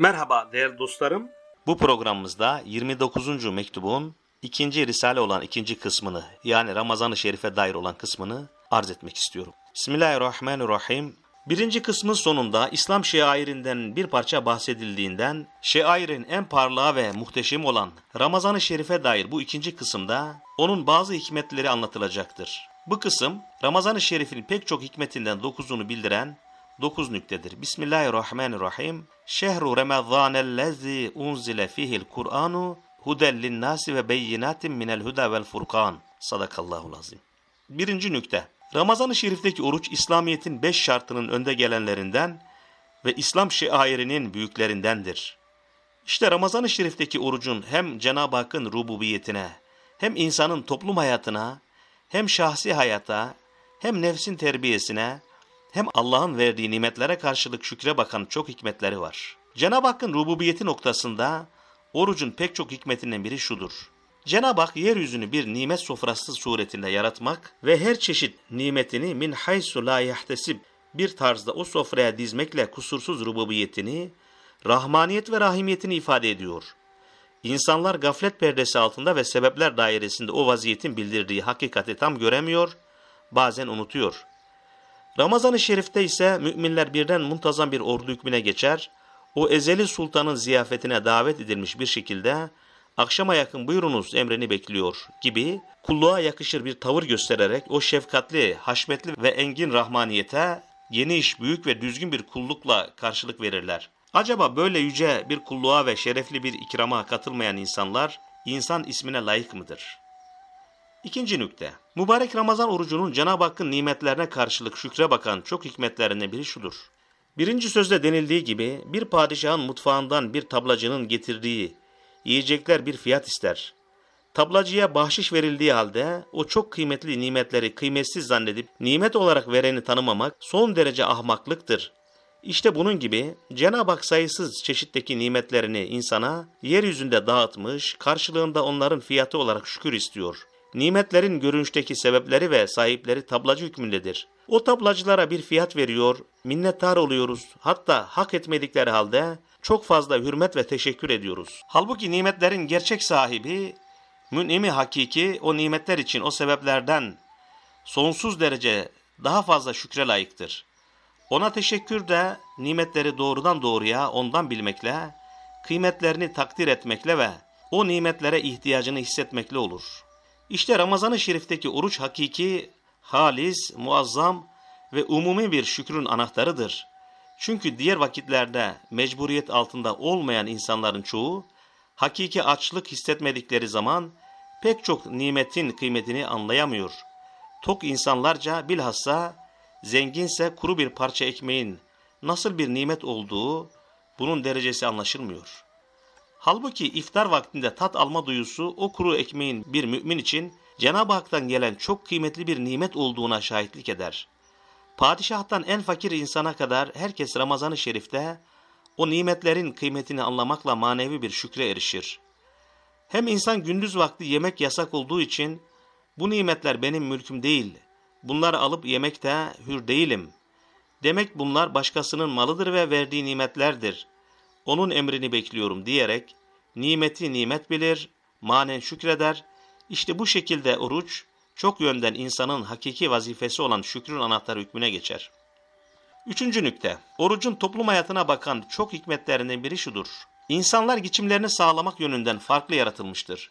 Merhaba değerli dostlarım. Bu programımızda 29. mektubun ikinci risale olan ikinci kısmını yani Ramazan-ı Şerif'e dair olan kısmını arz etmek istiyorum. Bismillahirrahmanirrahim. Birinci kısmın sonunda İslam şairinden bir parça bahsedildiğinden şairin en parlağı ve muhteşem olan Ramazan-ı Şerif'e dair bu ikinci kısımda onun bazı hikmetleri anlatılacaktır. Bu kısım Ramazan-ı Şerif'in pek çok hikmetinden dokuzunu bildiren 9 nüktedir. Bismillahirrahmanirrahim. Şehru Ramazanellezî unzile fihil Kur'anu huden linnâsi ve beyinatin minel huda vel furkan. Sadakallahul Lazim. Birinci nükte. Ramazan-ı Şerif'teki oruç İslamiyet'in beş şartının önde gelenlerinden ve İslam şiairinin büyüklerindendir. İşte Ramazan-ı Şerif'teki orucun hem Cenab-ı Hakk'ın rububiyetine, hem insanın toplum hayatına, hem şahsi hayata, hem nefsin terbiyesine, hem Allah'ın verdiği nimetlere karşılık şükre bakan çok hikmetleri var. Cenab-ı Hakk'ın rububiyeti noktasında orucun pek çok hikmetinden biri şudur. Cenab-ı Hak yeryüzünü bir nimet sofrası suretinde yaratmak ve her çeşit nimetini min haysu la yahtesib bir tarzda o sofraya dizmekle kusursuz rububiyetini, rahmaniyet ve rahimiyetini ifade ediyor. İnsanlar gaflet perdesi altında ve sebepler dairesinde o vaziyetin bildirdiği hakikati tam göremiyor, bazen unutuyor.'' Ramazan-ı Şerif'te ise müminler birden muntazam bir ordu hükmüne geçer, o ezeli sultanın ziyafetine davet edilmiş bir şekilde akşama yakın buyurunuz emrini bekliyor gibi kulluğa yakışır bir tavır göstererek o şefkatli, haşmetli ve engin rahmaniyete geniş, büyük ve düzgün bir kullukla karşılık verirler. Acaba böyle yüce bir kulluğa ve şerefli bir ikrama katılmayan insanlar insan ismine layık mıdır?'' İkinci nükte. Mübarek Ramazan orucunun Cenab-ı Hakk'ın nimetlerine karşılık şükre bakan çok hikmetlerinden biri şudur. Birinci sözde denildiği gibi bir padişahın mutfağından bir tablacının getirdiği yiyecekler bir fiyat ister. Tablacıya bahşiş verildiği halde o çok kıymetli nimetleri kıymetsiz zannedip nimet olarak vereni tanımamak son derece ahmaklıktır. İşte bunun gibi Cenab-ı Hak sayısız çeşitteki nimetlerini insana yeryüzünde dağıtmış, karşılığında onların fiyatı olarak şükür istiyor. Nimetlerin görünüşteki sebepleri ve sahipleri tablacı hükmündedir. O tablacılara bir fiyat veriyor, minnettar oluyoruz, hatta hak etmedikleri halde çok fazla hürmet ve teşekkür ediyoruz. Halbuki nimetlerin gerçek sahibi, münimi hakiki o nimetler için o sebeplerden sonsuz derece daha fazla şükre layıktır. Ona teşekkür de nimetleri doğrudan doğruya ondan bilmekle, kıymetlerini takdir etmekle ve o nimetlere ihtiyacını hissetmekle olur.'' İşte Ramazan-ı Şerif'teki oruç hakiki, halis, muazzam ve umumi bir şükrün anahtarıdır. Çünkü diğer vakitlerde mecburiyet altında olmayan insanların çoğu, hakiki açlık hissetmedikleri zaman pek çok nimetin kıymetini anlayamıyor. Tok insanlarca bilhassa zenginse kuru bir parça ekmeğin nasıl bir nimet olduğu bunun derecesi anlaşılmıyor.'' Halbuki iftar vaktinde tat alma duyusu o kuru ekmeğin bir mümin için Cenab-ı Hak'tan gelen çok kıymetli bir nimet olduğuna şahitlik eder. Padişahtan en fakir insana kadar herkes Ramazan-ı Şerif'te o nimetlerin kıymetini anlamakla manevi bir şükre erişir. Hem insan gündüz vakti yemek yasak olduğu için bu nimetler benim mülküm değil, bunları alıp yemekte hür değilim. Demek bunlar başkasının malıdır ve verdiği nimetlerdir. Onun emrini bekliyorum diyerek nimeti nimet bilir, manen şükreder. İşte bu şekilde oruç çok yönden insanın hakiki vazifesi olan şükrün anahtarı hükmüne geçer. Üçüncü nükte, orucun toplum hayatına bakan çok hikmetlerinden biri şudur. İnsanlar geçimlerini sağlamak yönünden farklı yaratılmıştır.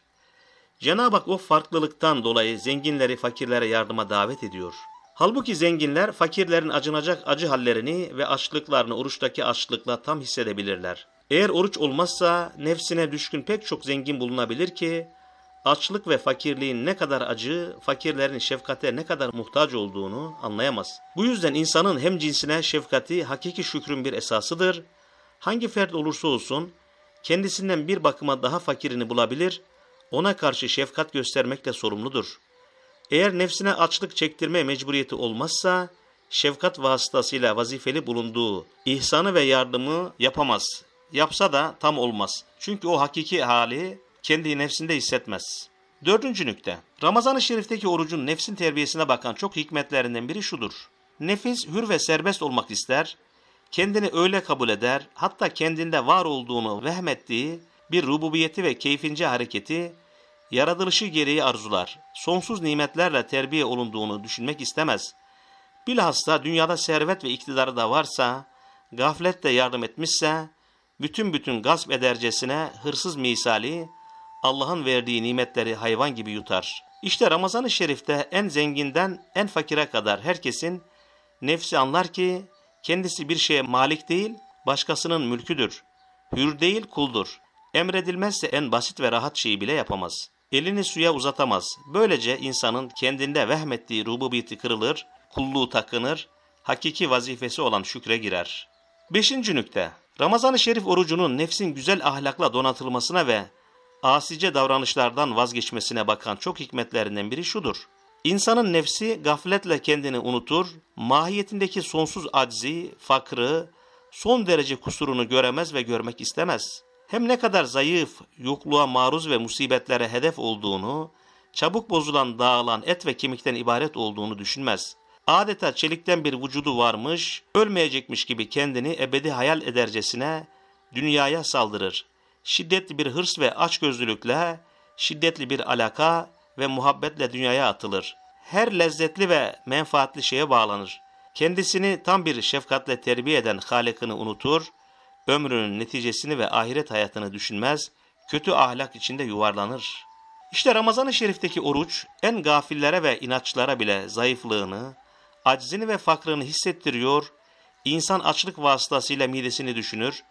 Cenab-ı Hak o farklılıktan dolayı zenginleri fakirlere yardıma davet ediyor. Halbuki zenginler fakirlerin acınacak acı hallerini ve açlıklarını oruçtaki açlıkla tam hissedebilirler. Eğer oruç olmazsa nefsine düşkün pek çok zengin bulunabilir ki açlık ve fakirliğin ne kadar acı, fakirlerin şefkate ne kadar muhtaç olduğunu anlayamaz. Bu yüzden insanın hem cinsine şefkati hakiki şükrün bir esasıdır. Hangi fert olursa olsun kendisinden bir bakıma daha fakirini bulabilir, ona karşı şefkat göstermekle sorumludur. Eğer nefsine açlık çektirme mecburiyeti olmazsa, şefkat vasıtasıyla vazifeli bulunduğu ihsanı ve yardımı yapamaz yapsa da tam olmaz. Çünkü o hakiki hali kendi nefsinde hissetmez. Dördüncü nükte. Ramazan-ı Şerif'teki orucun nefsin terbiyesine bakan çok hikmetlerinden biri şudur. Nefis hür ve serbest olmak ister, kendini öyle kabul eder, hatta kendinde var olduğunu vehmettiği bir rububiyeti ve keyfince hareketi, yaratılışı gereği arzular, sonsuz nimetlerle terbiye olunduğunu düşünmek istemez. Bilhassa dünyada servet ve iktidarı da varsa, gaflet de yardım etmişse, bütün bütün gasp edercesine hırsız misali Allah'ın verdiği nimetleri hayvan gibi yutar. İşte Ramazan-ı Şerif'te en zenginden en fakire kadar herkesin nefsi anlar ki kendisi bir şeye malik değil, başkasının mülküdür. Hür değil, kuldur. Emredilmezse en basit ve rahat şeyi bile yapamaz. Elini suya uzatamaz. Böylece insanın kendinde vehmettiği rububiyeti kırılır, kulluğu takınır, hakiki vazifesi olan şükre girer. Beşinci nükte Ramazan-ı Şerif orucunun nefsin güzel ahlakla donatılmasına ve asice davranışlardan vazgeçmesine bakan çok hikmetlerinden biri şudur. İnsanın nefsi gafletle kendini unutur, mahiyetindeki sonsuz aczi, fakrı, son derece kusurunu göremez ve görmek istemez. Hem ne kadar zayıf, yokluğa maruz ve musibetlere hedef olduğunu, çabuk bozulan, dağılan et ve kemikten ibaret olduğunu düşünmez. Adeta çelikten bir vücudu varmış, ölmeyecekmiş gibi kendini ebedi hayal edercesine dünyaya saldırır. Şiddetli bir hırs ve açgözlülükle, şiddetli bir alaka ve muhabbetle dünyaya atılır. Her lezzetli ve menfaatli şeye bağlanır. Kendisini tam bir şefkatle terbiye eden Halık'ını unutur, ömrünün neticesini ve ahiret hayatını düşünmez, kötü ahlak içinde yuvarlanır. İşte Ramazan-ı Şerif'teki oruç en gafillere ve inatçılara bile zayıflığını, aczini ve fakrını hissettiriyor, insan açlık vasıtasıyla midesini düşünür,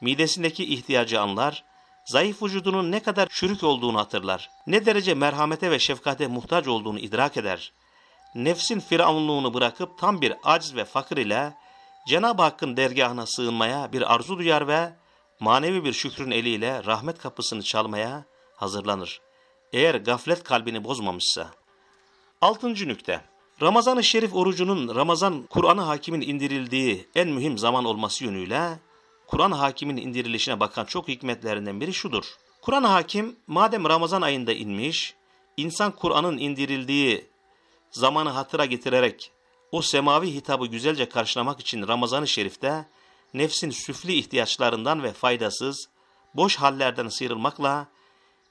midesindeki ihtiyacı anlar, zayıf vücudunun ne kadar çürük olduğunu hatırlar, ne derece merhamete ve şefkate muhtaç olduğunu idrak eder. Nefsin firavunluğunu bırakıp tam bir acz ve fakir ile Cenab-ı Hakk'ın dergahına sığınmaya bir arzu duyar ve manevi bir şükrün eliyle rahmet kapısını çalmaya hazırlanır. Eğer gaflet kalbini bozmamışsa. Altıncı nükte. Ramazan-ı Şerif orucunun Ramazan Kur'an-ı Hakim'in indirildiği en mühim zaman olması yönüyle Kur'an-ı Hakim'in indirilişine bakan çok hikmetlerinden biri şudur. Kur'an-ı Hakim madem Ramazan ayında inmiş, insan Kur'an'ın indirildiği zamanı hatıra getirerek o semavi hitabı güzelce karşılamak için Ramazan-ı Şerif'te nefsin süfli ihtiyaçlarından ve faydasız, boş hallerden sıyrılmakla,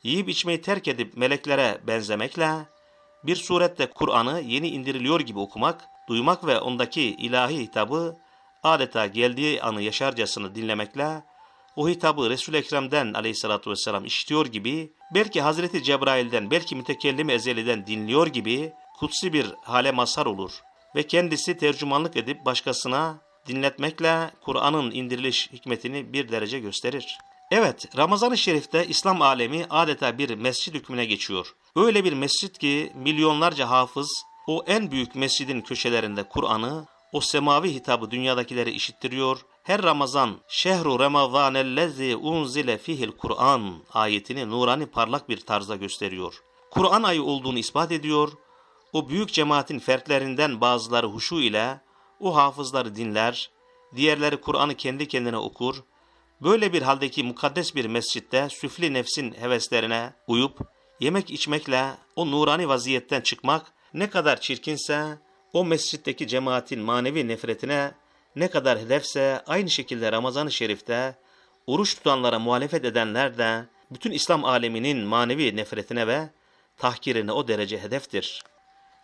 yiyip içmeyi terk edip meleklere benzemekle, bir surette Kur'an'ı yeni indiriliyor gibi okumak, duymak ve ondaki ilahi hitabı adeta geldiği anı yaşarcasını dinlemekle o hitabı Resul-i Ekrem'den aleyhissalatü vesselam işitiyor gibi, belki Hazreti Cebrail'den, belki mütekellim ezeliden dinliyor gibi kutsi bir hale mazhar olur ve kendisi tercümanlık edip başkasına dinletmekle Kur'an'ın indiriliş hikmetini bir derece gösterir. Evet, Ramazan-ı Şerif'te İslam alemi adeta bir mescid hükmüne geçiyor. Öyle bir mescit ki milyonlarca hafız o en büyük mescidin köşelerinde Kur'an'ı, o semavi hitabı dünyadakileri işittiriyor. Her Ramazan şehru remazanellezi unzile fihil Kur'an ayetini nurani parlak bir tarzda gösteriyor. Kur'an ayı olduğunu ispat ediyor. O büyük cemaatin fertlerinden bazıları huşu ile o hafızları dinler, diğerleri Kur'an'ı kendi kendine okur, Böyle bir haldeki mukaddes bir mescitte süfli nefsin heveslerine uyup yemek içmekle o nurani vaziyetten çıkmak ne kadar çirkinse o mescitteki cemaatin manevi nefretine ne kadar hedefse aynı şekilde Ramazan-ı Şerif'te oruç tutanlara muhalefet edenler de bütün İslam aleminin manevi nefretine ve tahkirine o derece hedeftir.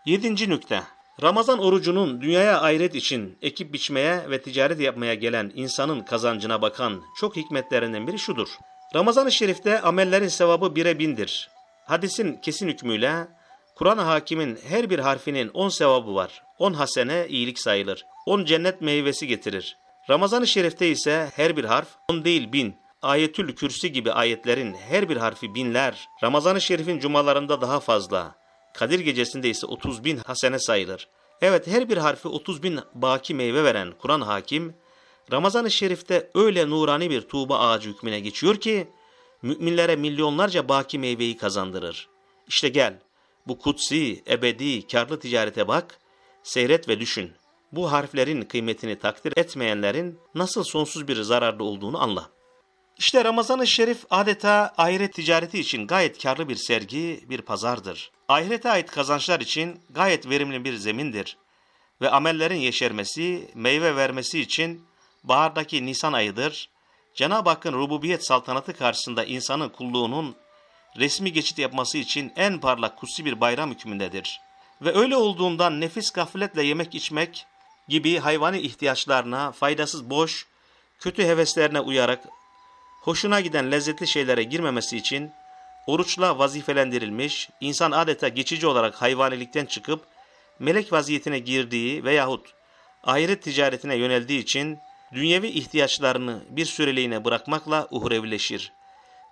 Yedinci nükte Ramazan orucunun dünyaya ayret için ekip biçmeye ve ticaret yapmaya gelen insanın kazancına bakan çok hikmetlerinden biri şudur. Ramazan-ı Şerif'te amellerin sevabı bire bindir. Hadisin kesin hükmüyle Kur'an-ı Hakim'in her bir harfinin on sevabı var. On hasene iyilik sayılır. On cennet meyvesi getirir. Ramazan-ı Şerif'te ise her bir harf on değil bin. Ayetül Kürsi gibi ayetlerin her bir harfi binler. Ramazan-ı Şerif'in cumalarında daha fazla. Kadir gecesinde ise 30 bin hasene sayılır. Evet her bir harfi 30 bin baki meyve veren Kur'an hakim, Ramazan-ı Şerif'te öyle nurani bir tuğba ağacı hükmüne geçiyor ki, müminlere milyonlarca baki meyveyi kazandırır. İşte gel, bu kutsi, ebedi, karlı ticarete bak, seyret ve düşün. Bu harflerin kıymetini takdir etmeyenlerin nasıl sonsuz bir zararlı olduğunu anla. İşte Ramazan-ı Şerif adeta ahiret ticareti için gayet karlı bir sergi, bir pazardır ahirete ait kazançlar için gayet verimli bir zemindir ve amellerin yeşermesi, meyve vermesi için bahardaki Nisan ayıdır. Cenab-ı Hakk'ın rububiyet saltanatı karşısında insanın kulluğunun resmi geçit yapması için en parlak kutsi bir bayram hükmündedir. Ve öyle olduğundan nefis gafletle yemek içmek gibi hayvani ihtiyaçlarına, faydasız boş, kötü heveslerine uyarak hoşuna giden lezzetli şeylere girmemesi için Oruçla vazifelendirilmiş, insan adeta geçici olarak hayvanilikten çıkıp melek vaziyetine girdiği veyahut ahiret ticaretine yöneldiği için dünyevi ihtiyaçlarını bir süreliğine bırakmakla uhrevileşir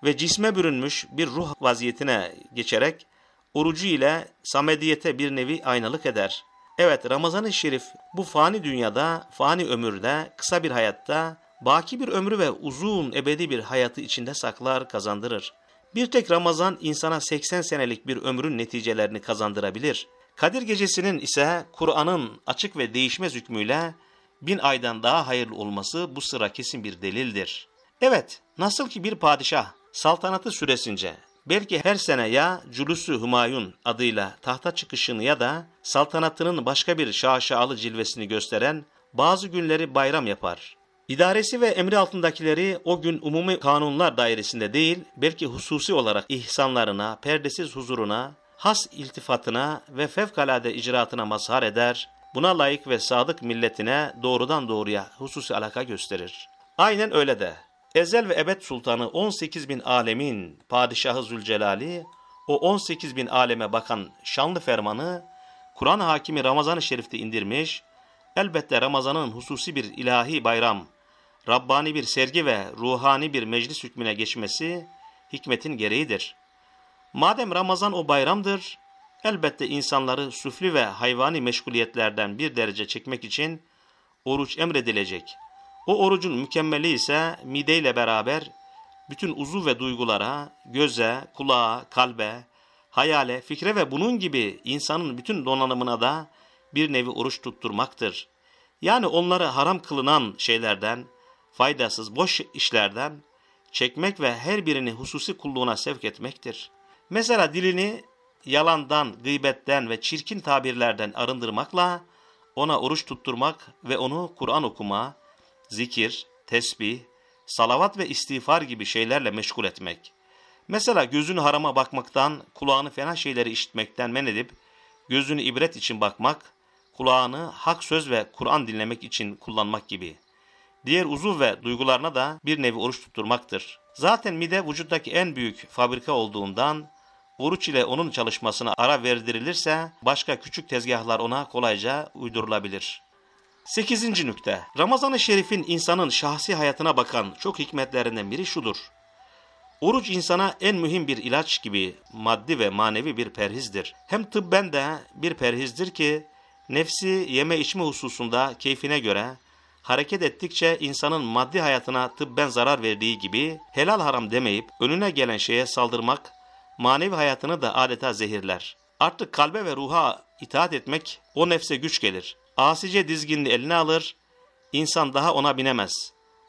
ve cisme bürünmüş bir ruh vaziyetine geçerek orucu ile samediyete bir nevi aynalık eder. Evet Ramazan-ı Şerif bu fani dünyada, fani ömürde, kısa bir hayatta, baki bir ömrü ve uzun ebedi bir hayatı içinde saklar, kazandırır. Bir tek Ramazan insana 80 senelik bir ömrün neticelerini kazandırabilir. Kadir gecesinin ise Kur'an'ın açık ve değişmez hükmüyle bin aydan daha hayırlı olması bu sıra kesin bir delildir. Evet, nasıl ki bir padişah saltanatı süresince belki her sene ya Culusu humayun adıyla tahta çıkışını ya da saltanatının başka bir şaşalı cilvesini gösteren bazı günleri bayram yapar. İdaresi ve emri altındakileri o gün umumi kanunlar dairesinde değil, belki hususi olarak ihsanlarına, perdesiz huzuruna, has iltifatına ve fevkalade icraatına mazhar eder, buna layık ve sadık milletine doğrudan doğruya hususi alaka gösterir. Aynen öyle de. Ezel ve ebed sultanı 18 bin alemin padişahı Zülcelali, o 18 bin aleme bakan şanlı fermanı, Kur'an hakimi Ramazan-ı Şerif'te indirmiş, elbette Ramazan'ın hususi bir ilahi bayram Rabbani bir sergi ve ruhani bir meclis hükmüne geçmesi hikmetin gereğidir. Madem Ramazan o bayramdır, elbette insanları süflü ve hayvani meşguliyetlerden bir derece çekmek için oruç emredilecek. O orucun mükemmeli ise mideyle beraber bütün uzu ve duygulara, göze, kulağa, kalbe, hayale, fikre ve bunun gibi insanın bütün donanımına da bir nevi oruç tutturmaktır. Yani onları haram kılınan şeylerden, faydasız boş işlerden çekmek ve her birini hususi kulluğuna sevk etmektir. Mesela dilini yalandan, gıybetten ve çirkin tabirlerden arındırmakla ona oruç tutturmak ve onu Kur'an okuma, zikir, tesbih, salavat ve istiğfar gibi şeylerle meşgul etmek. Mesela gözünü harama bakmaktan, kulağını fena şeyleri işitmekten men edip, gözünü ibret için bakmak, kulağını hak söz ve Kur'an dinlemek için kullanmak gibi.'' diğer uzuv ve duygularına da bir nevi oruç tutturmaktır. Zaten mide vücuttaki en büyük fabrika olduğundan oruç ile onun çalışmasına ara verdirilirse başka küçük tezgahlar ona kolayca uydurulabilir. 8. nükte Ramazan-ı Şerif'in insanın şahsi hayatına bakan çok hikmetlerinden biri şudur. Oruç insana en mühim bir ilaç gibi maddi ve manevi bir perhizdir. Hem tıbben de bir perhizdir ki nefsi yeme içme hususunda keyfine göre hareket ettikçe insanın maddi hayatına tıbben zarar verdiği gibi helal haram demeyip önüne gelen şeye saldırmak manevi hayatını da adeta zehirler. Artık kalbe ve ruha itaat etmek o nefse güç gelir. Asice dizginli eline alır, insan daha ona binemez.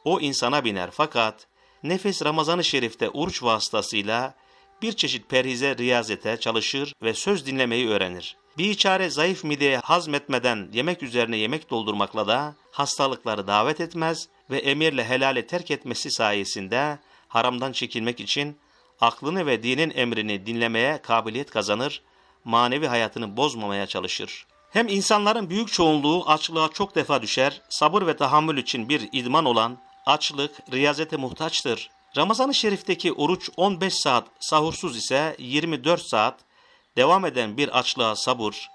O insana biner fakat nefes Ramazan-ı Şerif'te oruç vasıtasıyla bir çeşit perhize riyazete çalışır ve söz dinlemeyi öğrenir. Bir çare zayıf mideye hazmetmeden yemek üzerine yemek doldurmakla da hastalıkları davet etmez ve emirle helali terk etmesi sayesinde haramdan çekilmek için aklını ve dinin emrini dinlemeye kabiliyet kazanır, manevi hayatını bozmamaya çalışır. Hem insanların büyük çoğunluğu açlığa çok defa düşer, sabır ve tahammül için bir idman olan açlık riyazete muhtaçtır. Ramazan-ı Şerif'teki oruç 15 saat, sahursuz ise 24 saat devam eden bir açlığa sabır,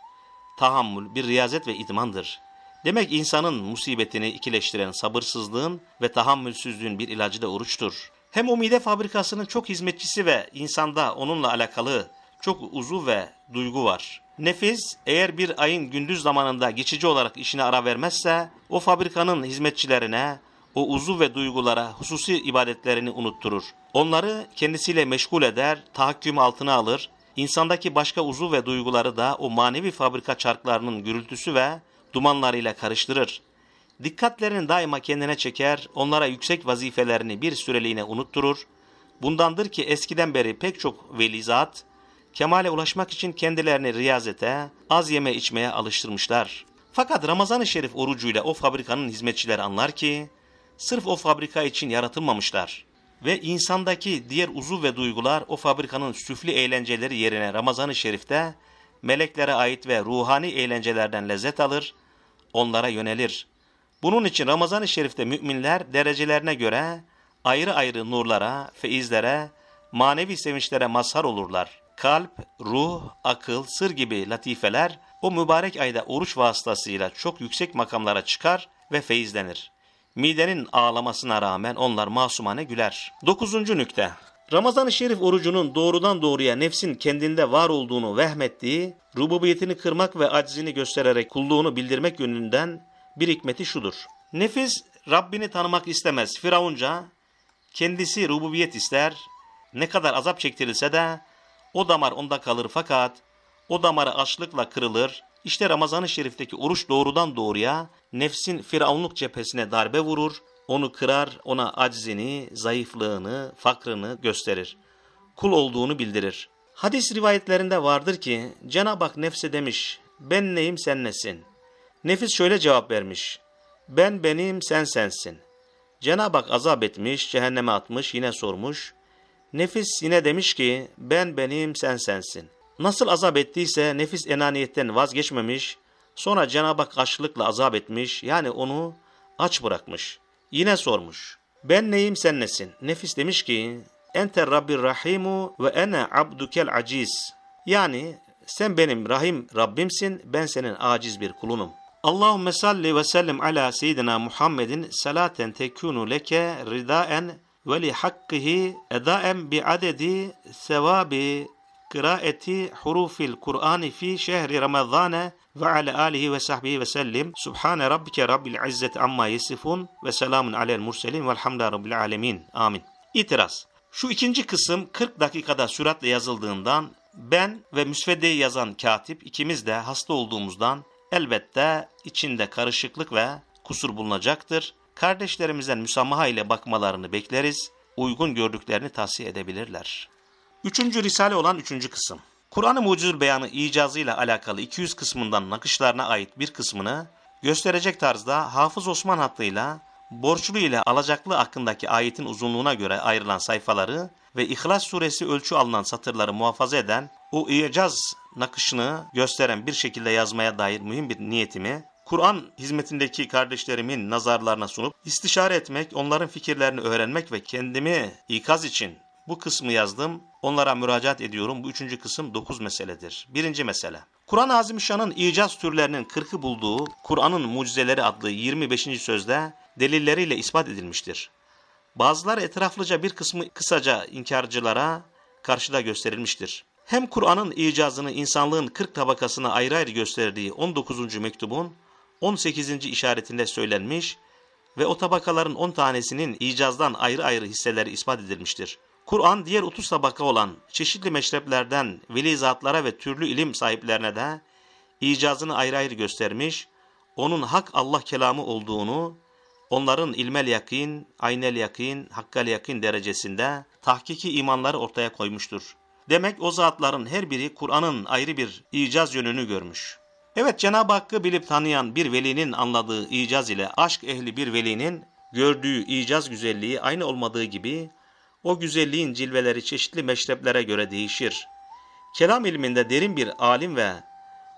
tahammül, bir riyazet ve idmandır. Demek insanın musibetini ikileştiren sabırsızlığın ve tahammülsüzlüğün bir ilacı da oruçtur. Hem Umide fabrikasının çok hizmetçisi ve insanda onunla alakalı çok uzu ve duygu var. Nefis eğer bir ayın gündüz zamanında geçici olarak işine ara vermezse o fabrikanın hizmetçilerine, o uzu ve duygulara hususi ibadetlerini unutturur. Onları kendisiyle meşgul eder, tahakküm altına alır, insandaki başka uzu ve duyguları da o manevi fabrika çarklarının gürültüsü ve dumanlarıyla karıştırır. Dikkatlerini daima kendine çeker, onlara yüksek vazifelerini bir süreliğine unutturur. Bundandır ki eskiden beri pek çok velizat, kemale ulaşmak için kendilerini riyazete, az yeme içmeye alıştırmışlar. Fakat Ramazan-ı Şerif orucuyla o fabrikanın hizmetçileri anlar ki, sırf o fabrika için yaratılmamışlar. Ve insandaki diğer uzuv ve duygular o fabrikanın süfli eğlenceleri yerine Ramazan-ı Şerif'te meleklere ait ve ruhani eğlencelerden lezzet alır, onlara yönelir. Bunun için Ramazan-ı Şerif'te müminler derecelerine göre ayrı ayrı nurlara, feizlere manevi sevinçlere mazhar olurlar. Kalp, ruh, akıl, sır gibi latifeler o mübarek ayda oruç vasıtasıyla çok yüksek makamlara çıkar ve feizlenir. Midenin ağlamasına rağmen onlar masumane güler. 9. nükte Ramazan-ı Şerif orucunun doğrudan doğruya nefsin kendinde var olduğunu vehmettiği, rububiyetini kırmak ve aczini göstererek kulluğunu bildirmek yönünden bir hikmeti şudur. Nefis Rabbini tanımak istemez. Firavunca kendisi rububiyet ister. Ne kadar azap çektirilse de o damar onda kalır fakat o damarı açlıkla kırılır. İşte Ramazan-ı Şerif'teki oruç doğrudan doğruya nefsin firavunluk cephesine darbe vurur, onu kırar, ona aczini, zayıflığını, fakrını gösterir. Kul olduğunu bildirir. Hadis rivayetlerinde vardır ki Cenab-ı Hak nefse demiş, ben neyim sen nesin? Nefis şöyle cevap vermiş, ben benim sen sensin. Cenab-ı Hak azap etmiş, cehenneme atmış, yine sormuş. Nefis yine demiş ki, ben benim sen sensin.'' Nasıl azap ettiyse nefis enaniyetten vazgeçmemiş, sonra Cenab-ı Hak açlıkla azap etmiş, yani onu aç bırakmış. Yine sormuş, ben neyim sen nesin? Nefis demiş ki, Enter rabbir rahimu ve ene abdukel aciz. Yani sen benim rahim Rabbimsin, ben senin aciz bir kulunum. Allahümme salli ve sellim ala seyyidina Muhammedin salaten tekunu leke ridaen ve li hakkihi edaen bi adedi sevabi kıraeti hurufil Kur'an fi şehri Ramazana ve ala alihi ve sahbihi ve sellim. Subhane rabbike rabbil izzeti amma yesifun ve selamun alel murselin velhamdülillahi rabbil alemin. Amin. İtiraz. Şu ikinci kısım 40 dakikada süratle yazıldığından ben ve müsveddeyi yazan katip ikimiz de hasta olduğumuzdan elbette içinde karışıklık ve kusur bulunacaktır. Kardeşlerimizden müsamaha ile bakmalarını bekleriz. Uygun gördüklerini tavsiye edebilirler. Üçüncü risale olan üçüncü kısım. Kur'an-ı Mucizül Beyanı icazıyla alakalı 200 kısmından nakışlarına ait bir kısmını gösterecek tarzda Hafız Osman hattıyla borçlu ile alacaklı hakkındaki ayetin uzunluğuna göre ayrılan sayfaları ve İhlas suresi ölçü alınan satırları muhafaza eden o icaz nakışını gösteren bir şekilde yazmaya dair mühim bir niyetimi Kur'an hizmetindeki kardeşlerimin nazarlarına sunup istişare etmek, onların fikirlerini öğrenmek ve kendimi ikaz için bu kısmı yazdım. Onlara müracaat ediyorum. Bu üçüncü kısım dokuz meseledir. Birinci mesele. Kur'an-ı Azimşan'ın icaz türlerinin kırkı bulduğu Kur'an'ın Mucizeleri adlı 25. sözde delilleriyle ispat edilmiştir. Bazılar etraflıca bir kısmı kısaca inkarcılara karşıda gösterilmiştir. Hem Kur'an'ın icazını insanlığın 40 tabakasına ayrı ayrı gösterdiği 19. mektubun 18. işaretinde söylenmiş ve o tabakaların 10 tanesinin icazdan ayrı ayrı hisseleri ispat edilmiştir. Kur'an diğer 30 tabaka olan çeşitli meşreplerden veli zatlara ve türlü ilim sahiplerine de icazını ayrı ayrı göstermiş, onun hak Allah kelamı olduğunu, onların ilmel yakin, aynel yakin, hakkal yakin derecesinde tahkiki imanları ortaya koymuştur. Demek o zatların her biri Kur'an'ın ayrı bir icaz yönünü görmüş. Evet Cenab-ı Hakk'ı bilip tanıyan bir velinin anladığı icaz ile aşk ehli bir velinin gördüğü icaz güzelliği aynı olmadığı gibi o güzelliğin cilveleri çeşitli meşreplere göre değişir. Kelam ilminde derin bir alim ve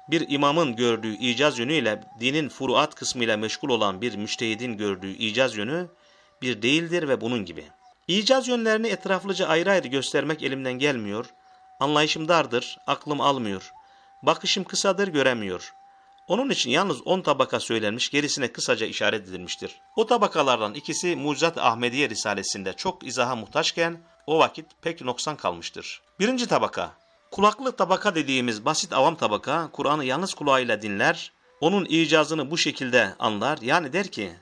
bir imamın gördüğü icaz yönüyle dinin furuat kısmıyla meşgul olan bir müştehidin gördüğü icaz yönü bir değildir ve bunun gibi. İcaz yönlerini etraflıca ayrı ayrı göstermek elimden gelmiyor. Anlayışım dardır, aklım almıyor. Bakışım kısadır, göremiyor. Onun için yalnız 10 tabaka söylenmiş gerisine kısaca işaret edilmiştir. O tabakalardan ikisi Mucizat Ahmediye Risalesi'nde çok izaha muhtaçken o vakit pek noksan kalmıştır. Birinci tabaka Kulaklı tabaka dediğimiz basit avam tabaka Kur'an'ı yalnız kulağıyla dinler, onun icazını bu şekilde anlar yani der ki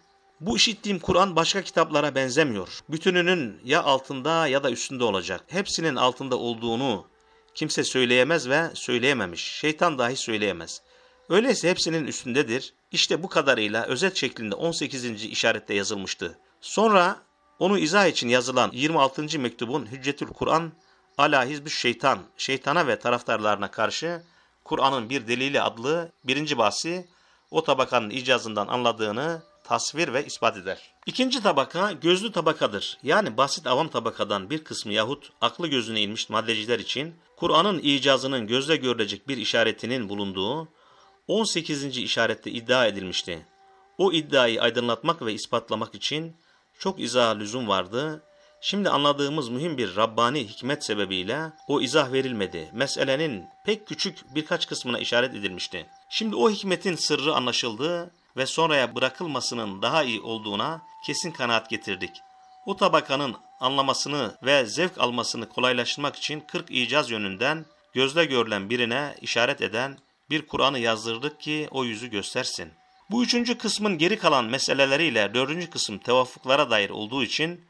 bu işittiğim Kur'an başka kitaplara benzemiyor. Bütününün ya altında ya da üstünde olacak. Hepsinin altında olduğunu kimse söyleyemez ve söyleyememiş. Şeytan dahi söyleyemez. Öyleyse hepsinin üstündedir. İşte bu kadarıyla özet şeklinde 18. işarette yazılmıştı. Sonra onu izah için yazılan 26. mektubun Hüccetül Kur'an ala hizbü şeytan, şeytana ve taraftarlarına karşı Kur'an'ın bir delili adlı birinci bahsi o tabakanın icazından anladığını tasvir ve ispat eder. İkinci tabaka gözlü tabakadır. Yani basit avam tabakadan bir kısmı yahut aklı gözüne inmiş maddeciler için Kur'an'ın icazının gözle görülecek bir işaretinin bulunduğu 18. işarette iddia edilmişti. O iddiayı aydınlatmak ve ispatlamak için çok izah lüzum vardı. Şimdi anladığımız mühim bir Rabbani hikmet sebebiyle o izah verilmedi. Meselenin pek küçük birkaç kısmına işaret edilmişti. Şimdi o hikmetin sırrı anlaşıldı ve sonraya bırakılmasının daha iyi olduğuna kesin kanaat getirdik. O tabakanın anlamasını ve zevk almasını kolaylaştırmak için 40 icaz yönünden gözle görülen birine işaret eden bir Kur'an'ı yazdırdık ki o yüzü göstersin. Bu üçüncü kısmın geri kalan meseleleriyle dördüncü kısım tevafuklara dair olduğu için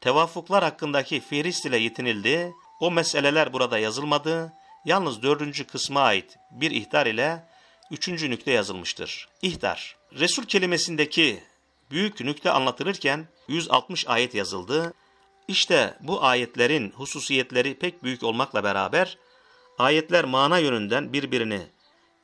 tevafuklar hakkındaki fihrist ile yetinildi, o meseleler burada yazılmadı, yalnız dördüncü kısma ait bir ihtar ile üçüncü nükte yazılmıştır. İhtar, Resul kelimesindeki büyük nükte anlatılırken 160 ayet yazıldı. İşte bu ayetlerin hususiyetleri pek büyük olmakla beraber ayetler mana yönünden birbirini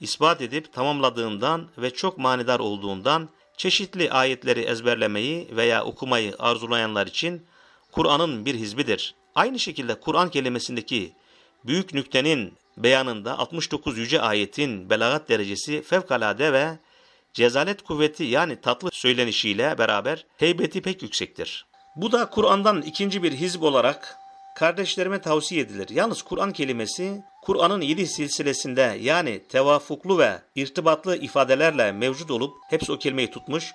ispat edip tamamladığından ve çok manidar olduğundan çeşitli ayetleri ezberlemeyi veya okumayı arzulayanlar için Kur'an'ın bir hizbidir. Aynı şekilde Kur'an kelimesindeki büyük nüktenin beyanında 69 yüce ayetin belagat derecesi fevkalade ve cezalet kuvveti yani tatlı söylenişiyle beraber heybeti pek yüksektir. Bu da Kur'an'dan ikinci bir hizb olarak kardeşlerime tavsiye edilir. Yalnız Kur'an kelimesi Kur'an'ın yedi silsilesinde yani tevafuklu ve irtibatlı ifadelerle mevcut olup hepsi o kelimeyi tutmuş,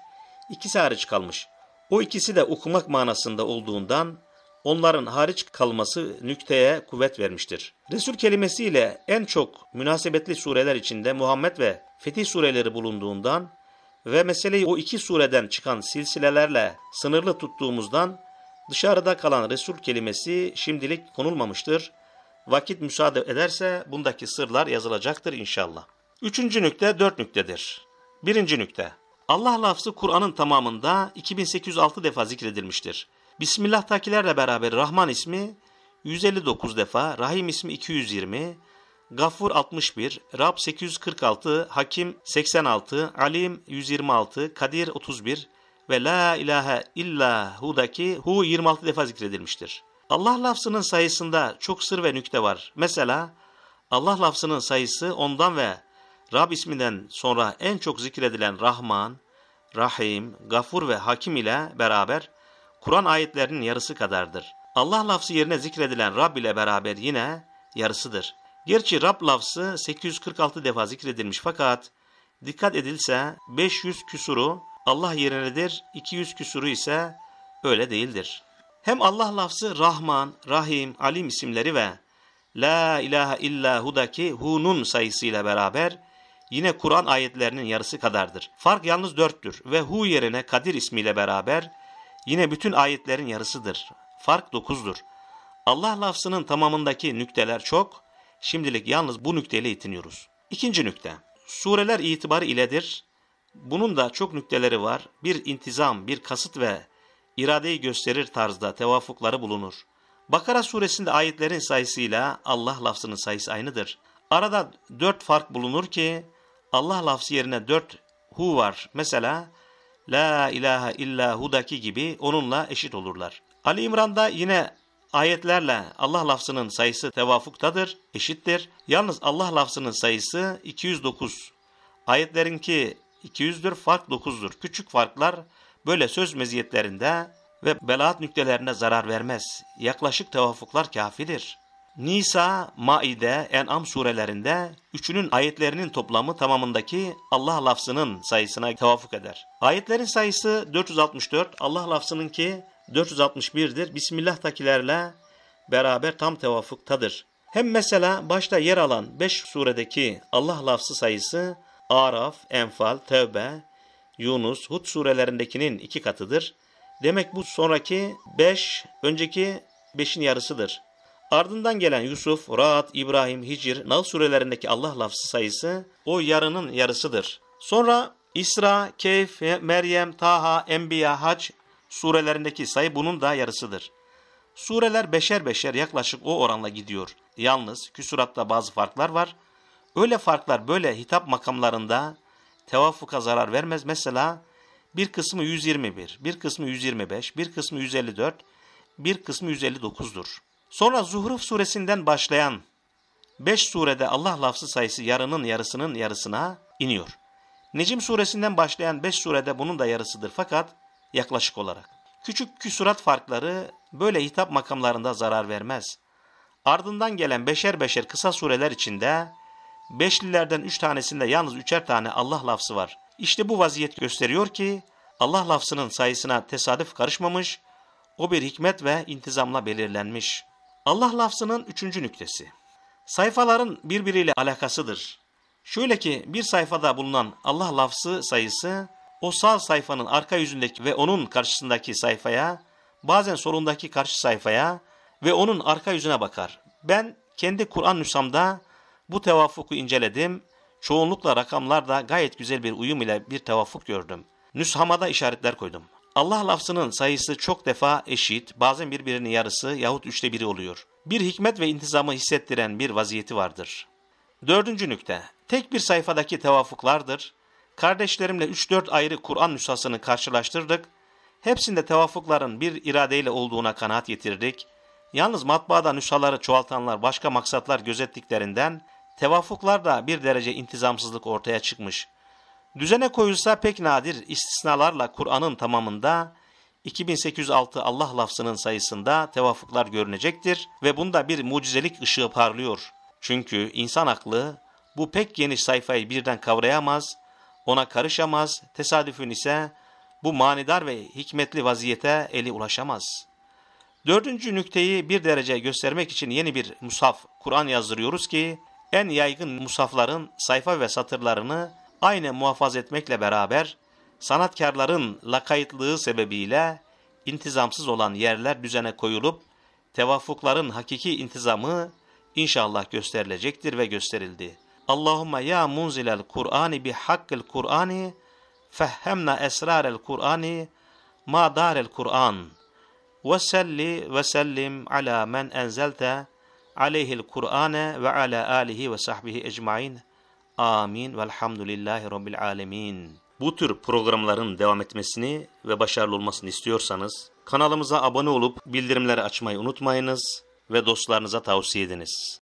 ikisi hariç kalmış. O ikisi de okumak manasında olduğundan onların hariç kalması nükteye kuvvet vermiştir. Resul kelimesiyle en çok münasebetli sureler içinde Muhammed ve Fetih sureleri bulunduğundan ve meseleyi o iki sureden çıkan silsilelerle sınırlı tuttuğumuzdan Dışarıda kalan Resul kelimesi şimdilik konulmamıştır. Vakit müsaade ederse bundaki sırlar yazılacaktır inşallah. Üçüncü nükte dört nüktedir. Birinci nükte. Allah lafzı Kur'an'ın tamamında 2806 defa zikredilmiştir. Bismillah'takilerle beraber Rahman ismi 159 defa, Rahim ismi 220, Gafur 61, Rab 846, Hakim 86, Alim 126, Kadir 31, ve la ilahe illa hu'daki hu 26 defa zikredilmiştir. Allah lafzının sayısında çok sır ve nükte var. Mesela Allah lafzının sayısı ondan ve Rab isminden sonra en çok zikredilen Rahman, Rahim, Gafur ve Hakim ile beraber Kur'an ayetlerinin yarısı kadardır. Allah lafzı yerine zikredilen Rab ile beraber yine yarısıdır. Gerçi Rab lafzı 846 defa zikredilmiş fakat dikkat edilse 500 küsuru Allah yerinedir, 200 küsuru ise öyle değildir. Hem Allah lafzı Rahman, Rahim, Alim isimleri ve La ilahe illa hudaki hunun sayısıyla beraber yine Kur'an ayetlerinin yarısı kadardır. Fark yalnız dörttür ve hu yerine Kadir ismiyle beraber yine bütün ayetlerin yarısıdır. Fark dokuzdur. Allah lafzının tamamındaki nükteler çok, şimdilik yalnız bu nükteyle itiniyoruz. İkinci nükte, sureler itibarı iledir, bunun da çok nükteleri var. Bir intizam, bir kasıt ve iradeyi gösterir tarzda tevafukları bulunur. Bakara suresinde ayetlerin sayısıyla Allah lafzının sayısı aynıdır. Arada dört fark bulunur ki Allah lafzı yerine dört hu var. Mesela La ilahe illa hudaki gibi onunla eşit olurlar. Ali İmran'da yine ayetlerle Allah lafzının sayısı tevafuktadır, eşittir. Yalnız Allah lafzının sayısı 209. Ayetlerinki 200'dür, fark 9'dur. Küçük farklar böyle söz meziyetlerinde ve belaat nüktelerine zarar vermez. Yaklaşık tevafuklar kafidir. Nisa, Maide, En'am surelerinde üçünün ayetlerinin toplamı tamamındaki Allah lafzının sayısına tevafuk eder. Ayetlerin sayısı 464, Allah lafzının ki 461'dir. Bismillah'takilerle beraber tam tevafuktadır. Hem mesela başta yer alan 5 suredeki Allah lafzı sayısı Araf, Enfal, Tevbe, Yunus, Hud surelerindekinin iki katıdır. Demek bu sonraki beş, önceki beşin yarısıdır. Ardından gelen Yusuf, Raat, İbrahim, Hicr, Nal surelerindeki Allah lafzı sayısı o yarının yarısıdır. Sonra İsra, Keyf, Meryem, Taha, Enbiya, Hac surelerindeki sayı bunun da yarısıdır. Sureler beşer beşer yaklaşık o oranla gidiyor. Yalnız küsuratta bazı farklar var. Öyle farklar böyle hitap makamlarında tevafuka zarar vermez. Mesela bir kısmı 121, bir kısmı 125, bir kısmı 154, bir kısmı 159'dur. Sonra Zuhruf suresinden başlayan 5 surede Allah lafzı sayısı yarının yarısının yarısına iniyor. Necim suresinden başlayan 5 surede bunun da yarısıdır fakat yaklaşık olarak. Küçük küsurat farkları böyle hitap makamlarında zarar vermez. Ardından gelen beşer beşer kısa sureler içinde Beşlilerden üç tanesinde yalnız üçer tane Allah lafzı var. İşte bu vaziyet gösteriyor ki Allah lafzının sayısına tesadüf karışmamış, o bir hikmet ve intizamla belirlenmiş. Allah lafzının üçüncü nüktesi. Sayfaların birbiriyle alakasıdır. Şöyle ki bir sayfada bulunan Allah lafzı sayısı o sağ sayfanın arka yüzündeki ve onun karşısındaki sayfaya, bazen solundaki karşı sayfaya ve onun arka yüzüne bakar. Ben kendi Kur'an nüshamda bu tevafuku inceledim. Çoğunlukla rakamlarda gayet güzel bir uyum ile bir tevafuk gördüm. Nüshamada işaretler koydum. Allah lafzının sayısı çok defa eşit, bazen birbirinin yarısı yahut üçte biri oluyor. Bir hikmet ve intizamı hissettiren bir vaziyeti vardır. Dördüncü nükte, tek bir sayfadaki tevafuklardır. Kardeşlerimle 3-4 ayrı Kur'an nüshasını karşılaştırdık. Hepsinde tevafukların bir iradeyle olduğuna kanaat getirdik. Yalnız matbaada nüshaları çoğaltanlar başka maksatlar gözettiklerinden tevafuklarda bir derece intizamsızlık ortaya çıkmış. Düzene koyulsa pek nadir istisnalarla Kur'an'ın tamamında 2806 Allah lafzının sayısında tevafuklar görünecektir ve bunda bir mucizelik ışığı parlıyor. Çünkü insan aklı bu pek geniş sayfayı birden kavrayamaz, ona karışamaz, tesadüfün ise bu manidar ve hikmetli vaziyete eli ulaşamaz. Dördüncü nükteyi bir derece göstermek için yeni bir musaf Kur'an yazdırıyoruz ki, en yaygın musafların sayfa ve satırlarını aynı muhafaza etmekle beraber sanatkarların lakaytlığı sebebiyle intizamsız olan yerler düzene koyulup tevafukların hakiki intizamı inşallah gösterilecektir ve gösterildi. Allahümme ya munzilel Kur'ani bi hakkil Kur'ani fehhemna esrarel Kur'ani ma darel Kur'an ve selli ve sellim ala men enzelte aleyhil Kur'ane ve ala alihi ve sahbihi ecmain. Amin velhamdülillahi rabbil alemin. Bu tür programların devam etmesini ve başarılı olmasını istiyorsanız kanalımıza abone olup bildirimleri açmayı unutmayınız ve dostlarınıza tavsiye ediniz.